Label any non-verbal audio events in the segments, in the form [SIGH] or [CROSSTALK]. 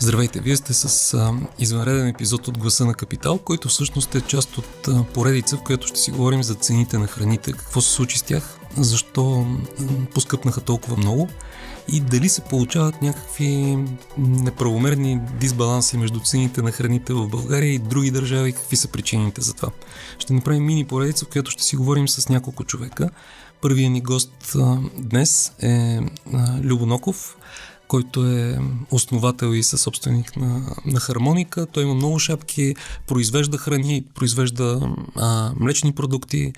Здравейте, вие сте с а, извънреден епизод от Гласа на Капитал, който всъщност е част от а, поредица, в която ще си говорим за цените на храните, какво се случи с тях, защо поскъпнаха толкова много и дали се получават някакви неправомерни дисбаланси между цените на храните в България и други държави, какви са причините за това. Ще направим мини поредица, в която ще си говорим с няколко човека. Първият ни гост а, днес е а, Любоноков, който е основател и съсобственик на, на Хармоника. Той има много шапки, произвежда храни, произвежда а, млечни продукти,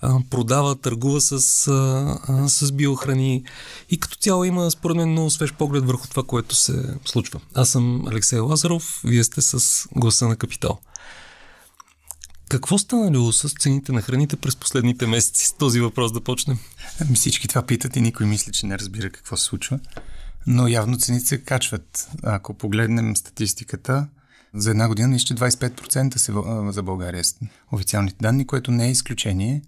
а, продава, търгува с, а, а, с биохрани и като цяло има според мен много свеж поглед върху това, което се случва. Аз съм Алексей Лазаров, вие сте с гласа на Капитал. Какво станало с цените на храните през последните месеци? С този въпрос да почнем. Ами всички това питат и никой мисли, че не разбира какво се случва. Но явно цените се качват. Ако погледнем статистиката, за една година нищо 25% се, за България официалните данни, което не е изключение.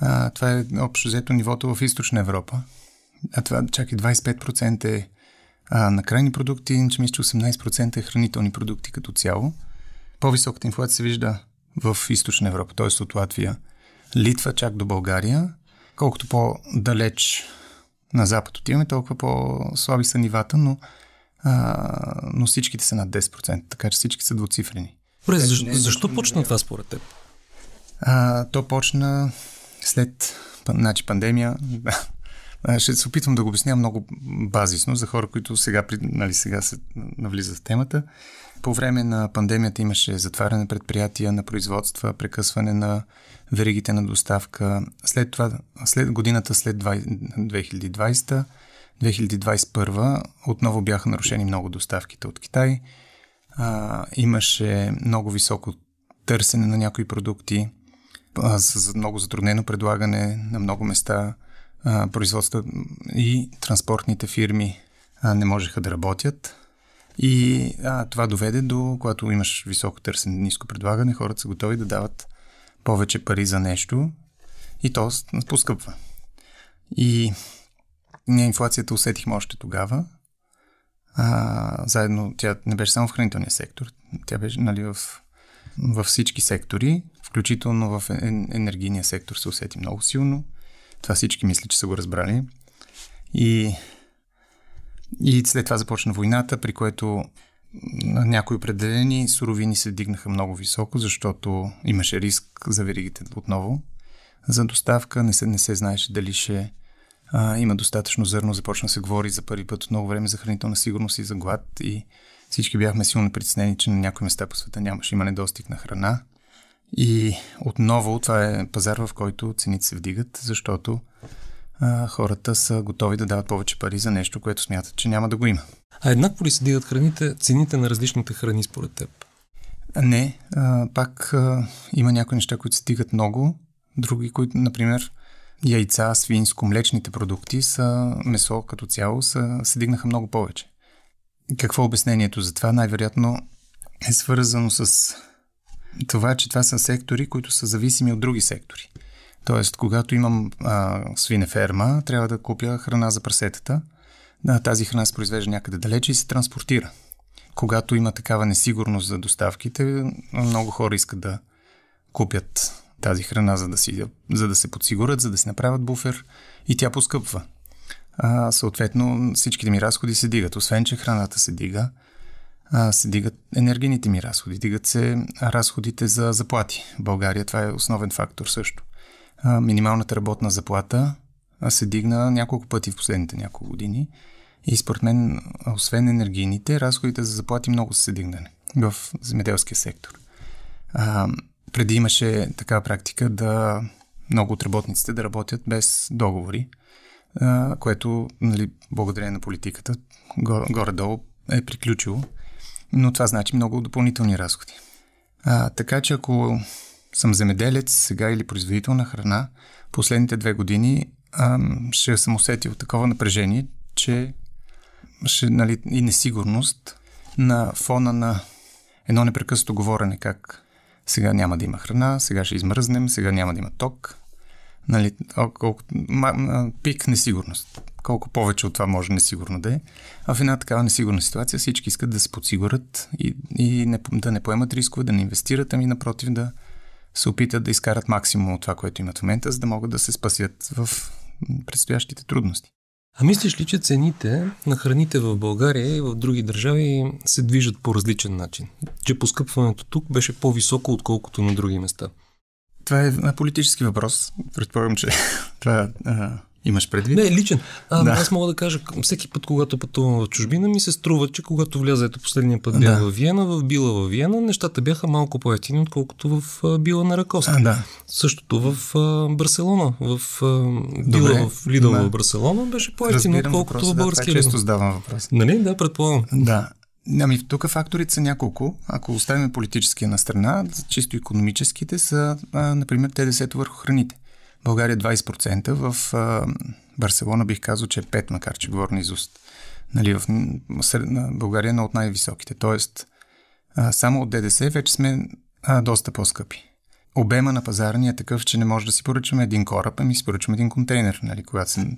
А, това е общо взето нивото в източна Европа. А това чак и 25% е а, на крайни продукти, иначе мисля, че 18% е хранителни продукти като цяло. По-високата инфлация се вижда в източна Европа, т.е. от Латвия, Литва, чак до България. Колкото по-далеч на запад отиваме, толкова по-слаби са нивата, но, а, но всичките са над 10%, така че всички са двуцифрени. Добре, защ, е защо, защо почна това според теб? А, то почна след значи, пандемия. [LAUGHS] Ще се опитвам да го обясня много базисно за хора, които сега, нали, сега се навлизат в темата. По време на пандемията имаше затваряне на предприятия, на производства, прекъсване на веригите на доставка. След това, след годината след 2020, 2021 отново бяха нарушени много доставките от Китай. А, имаше много високо търсене на някои продукти, а, с много затруднено предлагане на много места. А, производства и транспортните фирми а, не можеха да работят и а, това доведе до, когато имаш високо търсене, ниско предлагане, хората са готови да дават повече пари за нещо и то поскъпва. И ние инфлацията усетихме още тогава. А, заедно, тя не беше само в хранителния сектор, тя беше нали, в, във всички сектори, включително в е, енергийния сектор се усети много силно. Това всички мисля, че са го разбрали. И и след това започна войната, при което някои определени суровини се дигнаха много високо, защото имаше риск за веригите отново за доставка. Не се, не се знаеше дали ще а, има достатъчно зърно. Започна се говори за първи път от много време за хранителна сигурност и за глад. И всички бяхме силно притеснени, че на някои места по света нямаше има недостиг на храна. И отново това е пазар, в който цените се вдигат, защото а, хората са готови да дават повече пари за нещо, което смятат, че няма да го има. А еднакво ли се дигат храните, цените на различните храни според теб? Не, а, пак а, има някои неща, които се дигат много, други, които, например, яйца, свинско, млечните продукти са, месо като цяло, са, се дигнаха много повече. Какво е обяснението за това? Най-вероятно е свързано с това, че това са сектори, които са зависими от други сектори. Тоест, когато имам а, свинеферма, трябва да купя храна за прасетата. А, тази храна се произвежда някъде далече и се транспортира. Когато има такава несигурност за доставките, много хора искат да купят тази храна, за да, си, за да се подсигурят, за да си направят буфер и тя поскъпва. А, съответно, всичките ми разходи се дигат. Освен, че храната се дига, а, се дигат енергийните ми разходи, дигат се разходите за заплати. В България това е основен фактор също минималната работна заплата се дигна няколко пъти в последните няколко години. И според мен, освен енергийните, разходите за заплати много са се дигнали в земеделския сектор. А, преди имаше така практика да много от работниците да работят без договори, а, което, нали, благодарение на политиката, горе-долу е приключило. Но това значи много допълнителни разходи. А, така че ако съм земеделец сега или производител на храна, последните две години ам, ще съм усетил такова напрежение, че ще, нали, и несигурност на фона на едно непрекъснато говорене как сега няма да има храна, сега ще измръзнем, сега няма да има ток. Нали, колко, ма, пик несигурност. Колко повече от това може несигурно да е. А в една такава несигурна ситуация всички искат да се подсигурят и, и не, да не поемат рискове, да не инвестират, ами напротив да, се опитат да изкарат максимум от това, което имат в момента, за да могат да се спасят в предстоящите трудности. А мислиш ли, че цените на храните в България и в други държави се движат по различен начин? Че поскъпването тук беше по-високо, отколкото на други места? Това е, е политически въпрос. Предполагам, че [LAUGHS] това е. Имаш предвид? Не, личен. А, да. Аз мога да кажа, всеки път, когато пътувам в чужбина, ми се струва, че когато вляза, ето последния път бях да. в Виена, в Била в Виена, нещата бяха малко по-ефтини, отколкото в Била на Ракоска. да. Същото в а, Барселона, в а, Била Добре, в Лидъл да. в Барселона беше по-ефтино, отколкото в е българския да, често задавам въпрос. Нали? Да, предполагам. Да. Ами, тук факторите са няколко. Ако оставим политическия на страна, чисто економическите са, а, например, те десето върху храните. България 20%, в а, Барселона бих казал, че е 5, макар че говорим изуст. Нали, в средна България е една от най-високите. Тоест, а, само от ДДС вече сме а, доста по-скъпи. Обема на пазара ни е такъв, че не може да си поръчаме един кораб, ами си поръчаме един контейнер, нали, когато се,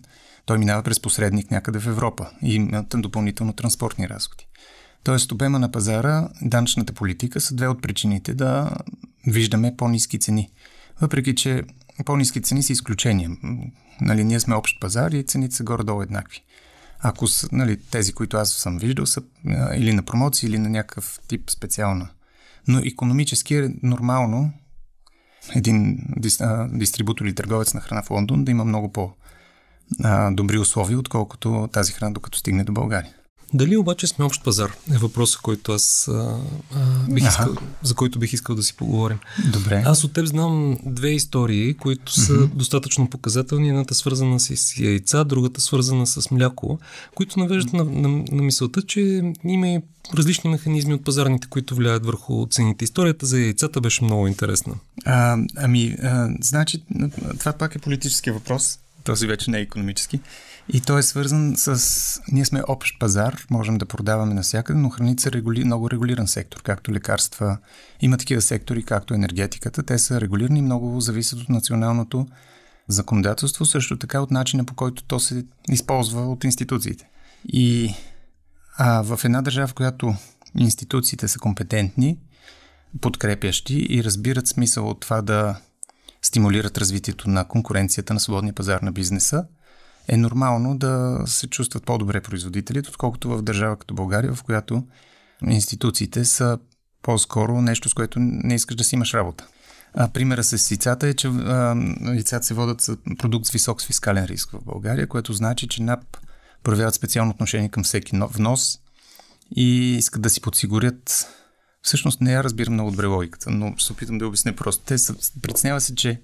той минава през посредник някъде в Европа и има допълнително транспортни разходи. Тоест, обема на пазара, данъчната политика са две от причините да виждаме по-низки цени. Въпреки, че по-низки цени са изключения. Нали, ние сме общ пазар и цените са горе-долу еднакви. Ако са, нали, тези, които аз съм виждал, са или на промоции, или на някакъв тип специална. Но економически е нормално един дис, а, дистрибутор или търговец на храна в Лондон да има много по-добри условия, отколкото тази храна, докато стигне до България. Дали обаче сме общ пазар е въпросът, който аз а, а, бих искал, за който бих искал да си поговорим. Добре. Аз от теб знам две истории, които са mm-hmm. достатъчно показателни. Едната свързана с яйца, другата свързана с мляко, които навеждат на, на, на мисълта, че има и различни механизми от пазарните, които влияят върху цените. Историята за яйцата беше много интересна. А, ами, а, значи, това пак е политически въпрос. Този вече не е економически. И той е свързан с... Ние сме общ пазар, можем да продаваме навсякъде, но храните са регули... много регулиран сектор, както лекарства. Има такива сектори, както енергетиката. Те са регулирани, много зависят от националното законодателство, също така от начина по който то се използва от институциите. И а, в една държава, в която институциите са компетентни, подкрепящи и разбират смисъл от това да стимулират развитието на конкуренцията на свободния пазар на бизнеса, е нормално да се чувстват по-добре производителите, отколкото в държава като България, в която институциите са по-скоро нещо, с което не искаш да си имаш работа. А, примера с лицата е, че а, яйцата се водят с продукт с висок с фискален риск в България, което значи, че НАП проявяват специално отношение към всеки внос и искат да си подсигурят. Всъщност не я разбирам много добре логиката, но се опитам да обясня просто. Те са, притеснява се, че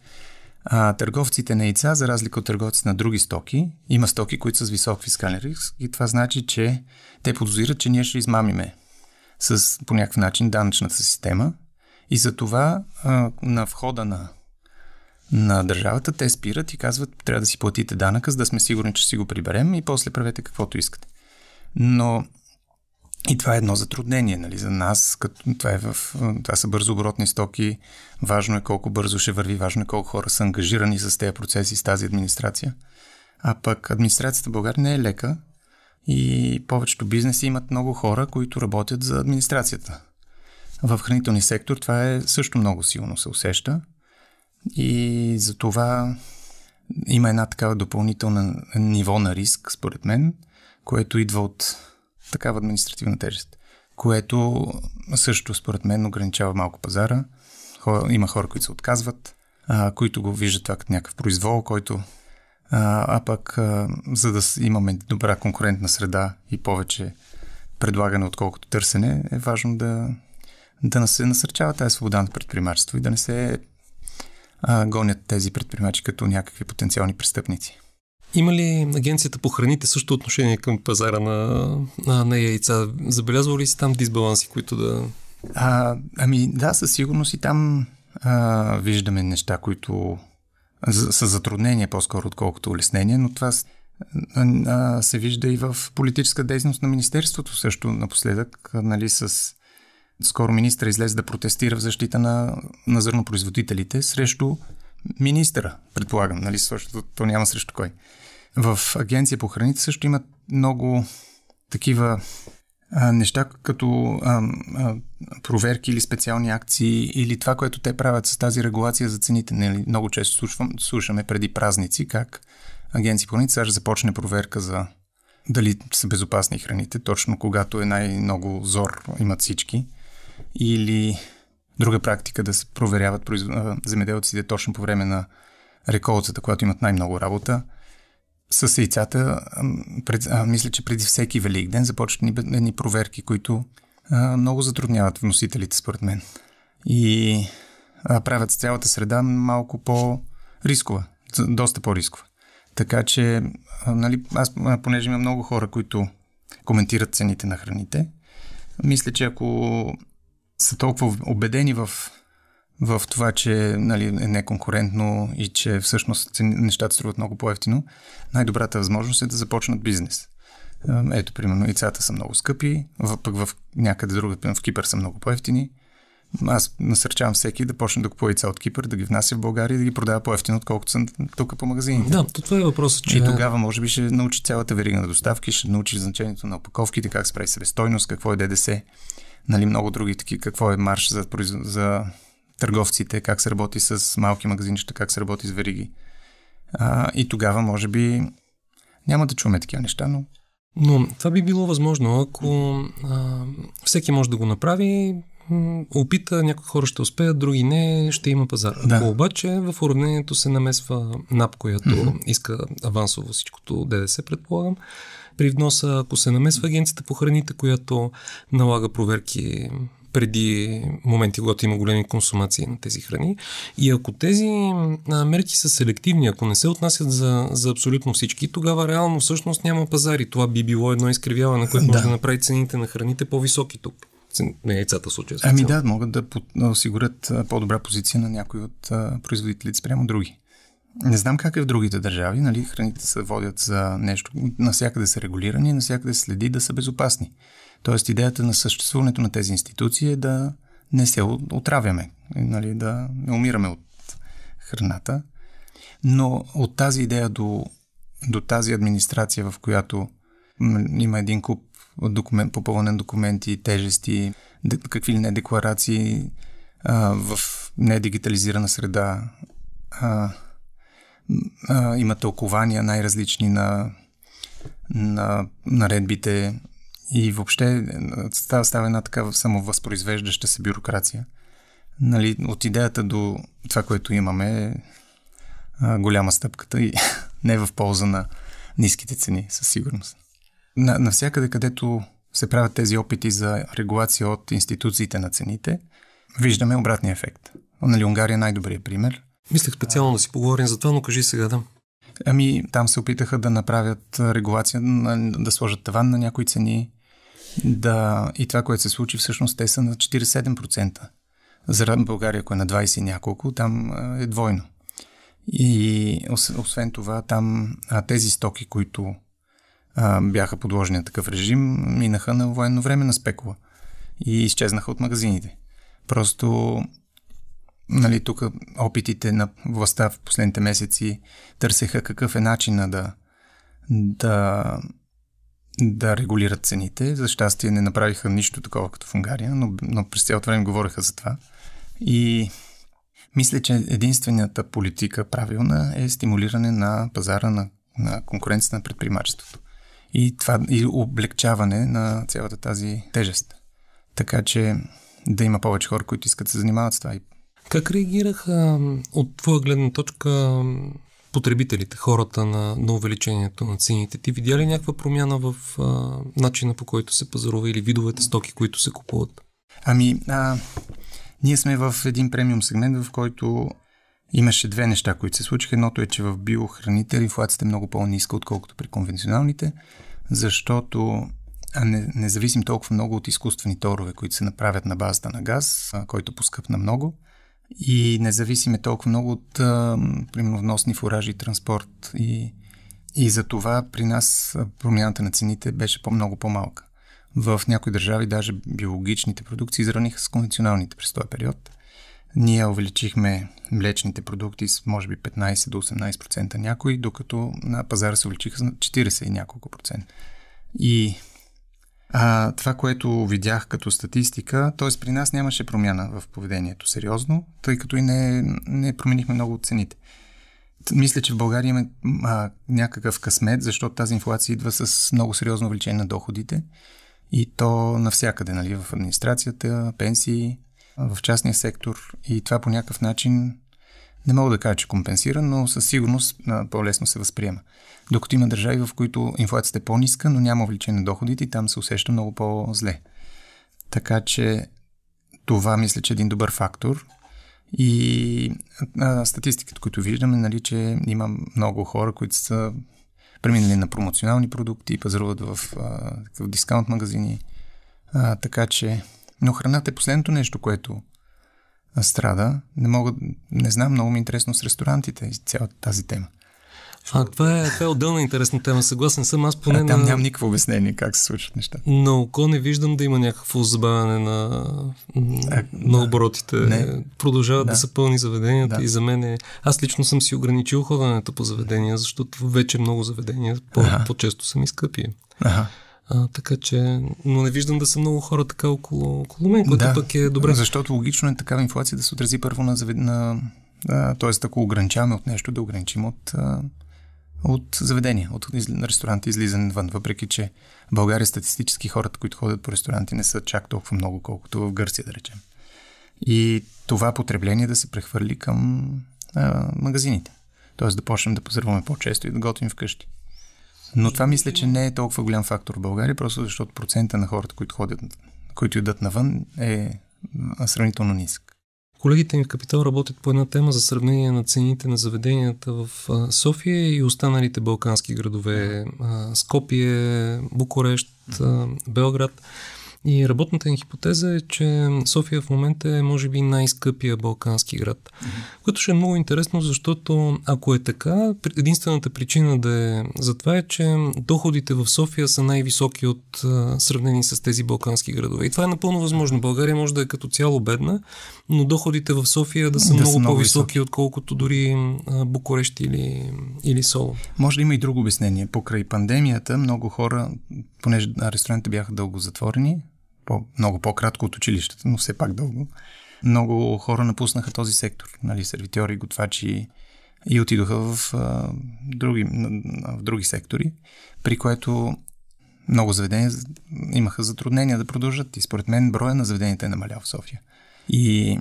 а, търговците на яйца, за разлика от търговците на други стоки, има стоки, които са с висок фискален риск и това значи, че те подозират, че ние ще измамиме с по някакъв начин данъчната система и за това а, на входа на, на държавата те спират и казват, трябва да си платите данъка, за да сме сигурни, че си го приберем и после правете каквото искате. Но и това е едно затруднение нали, за нас, като това, е в, това са бързо оборотни стоки, важно е колко бързо ще върви, важно е колко хора са ангажирани с тези процеси, с тази администрация. А пък администрацията в България не е лека и повечето бизнеси имат много хора, които работят за администрацията. В хранителния сектор това е също много силно се усеща и за това има една такава допълнителна ниво на риск, според мен, което идва от такава административна тежест, което също според мен ограничава малко пазара. Хора, има хора, които се отказват, а, които го виждат това като някакъв произвол, който а, а пък а, за да имаме добра конкурентна среда и повече предлагане, отколкото търсене, е важно да, да не се насърчава тази свобода на предприемачество и да не се а, гонят тези предприемачи като някакви потенциални престъпници. Има ли агенцията по храните също отношение към пазара на, на, на яйца? Забелязва ли си там дисбаланси, които да... А, ами да, със сигурност и там а, виждаме неща, които са затруднения по-скоро, отколкото улеснения, но това а, се вижда и в политическа дейност на Министерството също напоследък, нали, с скоро министра излезе да протестира в защита на, на зърнопроизводителите срещу министъра, предполагам, нали, защото то няма срещу кой. В Агенция по храните също имат много такива а, неща, като а, а, проверки или специални акции, или това, което те правят с тази регулация за цените. Нали, много често слушвам, слушаме преди празници как Агенция по храните сега ще започне проверка за дали са безопасни храните, точно когато е най-много зор имат всички. Или друга практика да се проверяват произ... земеделците точно по време на реколцата, когато имат най-много работа. С яйцата, пред, а, мисля, че преди всеки велик ден започват едни проверки, които а, много затрудняват вносителите, според мен. И а, правят цялата среда малко по-рискова, доста по-рискова. Така че, а, нали, аз, понеже има много хора, които коментират цените на храните, мисля, че ако са толкова убедени в, в това, че нали, е неконкурентно и че всъщност нещата струват много по-ефтино, най-добрата възможност е да започнат бизнес. Ето, примерно, яйцата са много скъпи, пък в някъде друга, в Кипър са много по-ефтини. Аз насърчавам всеки да почне да купува яйца от Кипър, да ги внася в България и да ги продава по-ефтино, отколкото са тук по магазините. Да, това е въпросът. Че... И тогава може би ще научи цялата верига на доставки, ще научи значението на опаковките, как се прави себестойност, какво е ДДС нали, много други таки, какво е марш за, за търговците, как се работи с малки магазинчета, как се работи с вериги. А, и тогава, може би, няма да чуваме такива неща, но... Но това би било възможно, ако а, всеки може да го направи, опита, някои хора ще успеят, други не, ще има пазар. Да. Ако обаче в уравнението се намесва НАП, която mm-hmm. иска авансово всичкото ДДС, предполагам, при вноса, ако се намесва агенцията по храните, която налага проверки преди моменти, когато има големи консумации на тези храни. И ако тези мерки са селективни, ако не се отнасят за, за абсолютно всички, тогава реално всъщност няма пазари. Това би било едно изкривяване, което да. може да направи цените на храните по-високи тук. На яйцата случая. Ами да, могат да осигурят по-добра позиция на някои от производителите спрямо други. Не знам как е в другите държави, нали? Храните се водят за нещо, насякъде са регулирани, насякъде се следи да са безопасни. Тоест идеята на съществуването на тези институции е да не се отравяме, нали? да не умираме от храната. Но от тази идея до, до тази администрация, в която има един куп документ, попълнен документи, тежести, какви ли не декларации а, в недигитализирана среда, а, а, има тълкования най-различни на, на наредбите и въобще е, става, става една такава самовъзпроизвеждаща се бюрокрация. Нали, от идеята до това, което имаме е а, голяма стъпката и [LAUGHS] не в полза на ниските цени, със сигурност. На, навсякъде, където се правят тези опити за регулация от институциите на цените, виждаме обратния ефект. Нали, Унгария е най-добрият пример – Мислех специално да си поговорим за това, но кажи сега да. Ами, там се опитаха да направят регулация, да сложат таван на някои цени. Да, и това, което се случи, всъщност те са на 47%. Заради България, ако е на 20 и няколко, там е двойно. И освен това, там тези стоки, които а, бяха подложени на такъв режим, минаха на военно време на спекула и изчезнаха от магазините. Просто нали, тук опитите на властта в последните месеци търсеха какъв е начина да, да, да регулират цените. За щастие не направиха нищо такова като в Унгария, но, но през цялото време говориха за това. И мисля, че единствената политика правилна е стимулиране на пазара на, на конкуренцията на предприемачеството. И, това, и облегчаване на цялата тази тежест. Така че да има повече хора, които искат да се занимават с това. И как реагираха от твоя гледна точка потребителите, хората на, на увеличението на цените? Ти видя ли някаква промяна в а, начина по който се пазарува или видовете стоки, които се купуват? Ами, а, ние сме в един премиум сегмент, в който имаше две неща, които се случиха. Едното е, че в биохраните инфлацията е много по-ниска, отколкото при конвенционалните, защото а не независим толкова много от изкуствени торове, които се направят на базата на газ, а, който поскъпна много и не зависиме толкова много от, примерно, вносни фуражи, транспорт и, и за това при нас промяната на цените беше по-много по-малка. В някои държави даже биологичните продукции изравниха с конвенционалните през този период. Ние увеличихме млечните продукти с може би 15 до 18% някои, докато на пазара се увеличиха с 40 и няколко процента. И а, това, което видях като статистика, т.е. при нас нямаше промяна в поведението сериозно, тъй като и не, не променихме много от цените. Мисля, че в България има а, някакъв късмет, защото тази инфлация идва с много сериозно увеличение на доходите и то навсякъде, нали, в администрацията, пенсии, в частния сектор и това по някакъв начин не мога да кажа, че е компенсира, но със сигурност по-лесно се възприема. Докато има държави, в които инфлацията е по-ниска, но няма увеличение на доходите и там се усеща много по-зле. Така че това мисля, че е един добър фактор. И а, статистиката, които виждаме, нали, че има много хора, които са преминали на промоционални продукти, пазаруват в, в дискаунт магазини. А, така че. Но храната е последното нещо, което страда. Не мога, не знам, много ми е интересно с ресторантите и цялата тази тема. А, това е, това е отделна интересна тема. Съгласен съм. Аз поне. А, там на... нямам никакво обяснение как се случват нещата. На око не виждам да има някакво забавяне на, а, на оборотите. Не. Продължават да. да са пълни заведенията да. и за мен е... Аз лично съм си ограничил ходенето по заведения, защото вече много заведения по- по-често са ми скъпи. Аха. А, така че, но не виждам да са много хора така около, около мен, което да, пък е добре. Защото логично е такава инфлация да се отрази първо на, на да, тоест, ако ограничаваме от нещо, да ограничим от, от заведения, от ресторанти излизане вън. въпреки че в България статистически хората, които ходят по ресторанти, не са чак толкова много, колкото в Гърция, да речем. И това потребление да се прехвърли към а, магазините. Тоест да почнем да позърваме по-често и да готвим вкъщи. Но това мисля, че не е толкова голям фактор в България, просто защото процента на хората, които ходят, които идат навън, е сравнително нисък. Колегите ми в Капитал работят по една тема за сравнение на цените на заведенията в София и останалите балкански градове Скопие, Букурещ, Белград. И работната им хипотеза е, че София в момента е, може би, най-скъпия балкански град. Mm-hmm. Което ще е много интересно, защото ако е така, единствената причина да е за това е, че доходите в София са най-високи от сравнени с тези балкански градове. И това е напълно възможно. България може да е като цяло бедна, но доходите в София да са да много, са много по-високи, високи. отколкото дори Букурещ или, или Соло. Може да има и друго обяснение. Покрай пандемията много хора, понеже ресторантите бяха дълго затворени, по, много по-кратко от училищата, но все пак дълго, много хора напуснаха този сектор. Нали, сервитьори, готвачи и отидоха в, а, други, в други сектори, при което много заведения имаха затруднения да продължат. И според мен броя на заведенията е намалял в София. И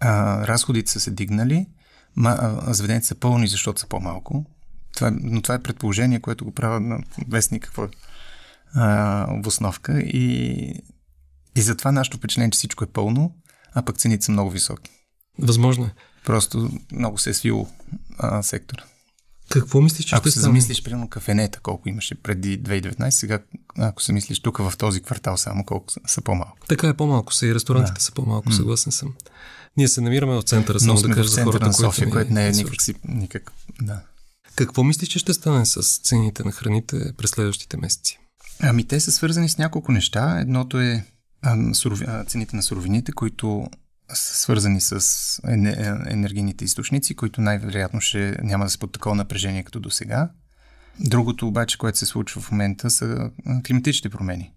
а, разходите са се дигнали, ма, а, заведенията са пълни, защото са по-малко. Това, но това е предположение, което го правя на вестник, какво е а, И и затова нашето впечатление, е, че всичко е пълно, а пък цените са много високи. Възможно е. Просто много се е свило а, сектора. Какво мислиш, че Ако се стане? замислиш, примерно, кафенета, колко имаше преди 2019, сега, ако се мислиш тук в този квартал само, колко са, са по-малко. Така е, по-малко са и ресторантите да. са по-малко, mm. съгласен съм. Ние се намираме от центъра, само да кажа за хората, на София, което не е никак, си, никак, да. Какво мислиш, че ще стане с цените на храните през следващите месеци? Ами те са свързани с няколко неща. Едното е цените на суровините, които са свързани с е, енергийните източници, които най-вероятно ще няма да са под такова напрежение като до сега. Другото обаче, което се случва в момента, са климатичните промени,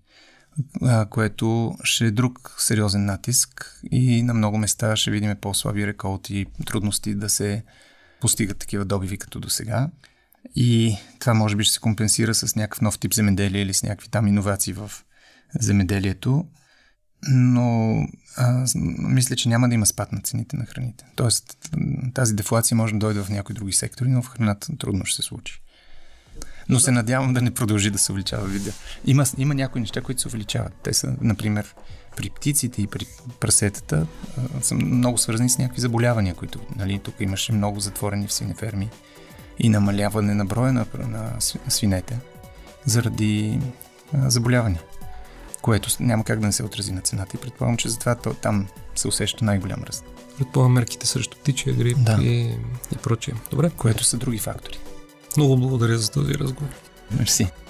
което ще е друг сериозен натиск и на много места ще видим по-слаби реколти, и трудности да се постигат такива добиви като до сега. И това може би ще се компенсира с някакъв нов тип земеделие или с някакви там иновации в земеделието но а, мисля, че няма да има спад на цените на храните. Тоест, тази дефлация може да дойде в някои други сектори, но в храната трудно ще се случи. Но се надявам да не продължи да се увеличава видео. Има, има някои неща, които се увеличават. Те са, например, при птиците и при прасетата а, са много свързани с някакви заболявания, които нали, тук имаше много затворени в свинеферми и намаляване на броя на, на свинете заради а, заболявания което няма как да не се отрази на цената и предполагам, че затова то, там се усеща най-голям ръст. Предполагам мерките срещу птичия грип да. и, и прочие. Добре. Което са други фактори. Много благодаря за този разговор. Мерси.